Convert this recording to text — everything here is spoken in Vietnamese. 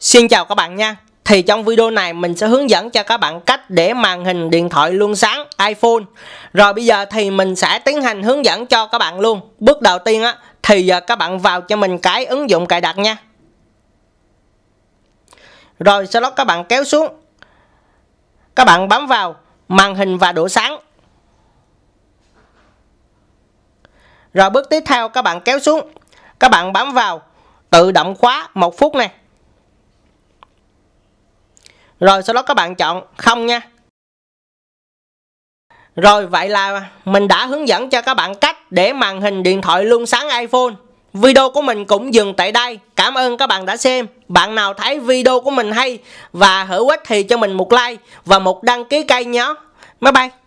Xin chào các bạn nha Thì trong video này mình sẽ hướng dẫn cho các bạn cách để màn hình điện thoại luôn sáng iPhone Rồi bây giờ thì mình sẽ tiến hành hướng dẫn cho các bạn luôn Bước đầu tiên á thì giờ các bạn vào cho mình cái ứng dụng cài đặt nha Rồi sau đó các bạn kéo xuống Các bạn bấm vào màn hình và độ sáng Rồi bước tiếp theo các bạn kéo xuống Các bạn bấm vào tự động khóa một phút này rồi sau đó các bạn chọn không nha rồi vậy là mình đã hướng dẫn cho các bạn cách để màn hình điện thoại luôn sáng iPhone Video của mình cũng dừng tại đây Cảm ơn các bạn đã xem Bạn nào thấy video của mình hay và hữu ích thì cho mình một like và một đăng ký kênh nhé Bye bye